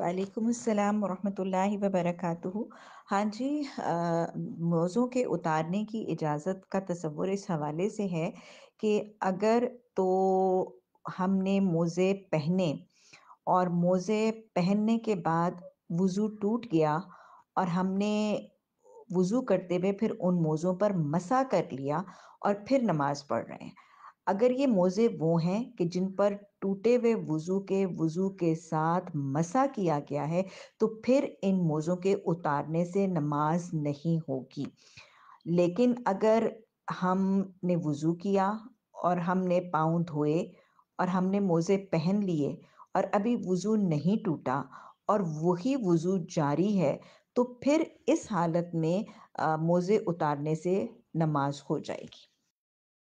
वालेकुम वरहमतुल्लाहि व बरकातुहू हाँ जी मौज़ों के उतारने की इजाज़त का तस्वुर इस हवाले से है कि अगर तो हमने मोज़े पहने और मोज़े पहनने के बाद वज़ू टूट गया और हमने वज़ू करते हुए फिर उन मोज़ों पर मसा कर लिया और फिर नमाज़ पढ़ रहे हैं अगर ये मोज़े वो हैं कि जिन पर टूटे हुए वज़ू के वज़ू के साथ मसा किया गया है तो फिर इन मोज़ों के उतारने से नमाज नहीं होगी लेकिन अगर हमने वज़ू किया और हमने पाँव धोए और हमने मोज़े पहन लिए और अभी वज़ू नहीं टूटा और वही वज़ू जारी है तो फिर इस हालत में मोज़े उतारने से नमाज हो जाएगी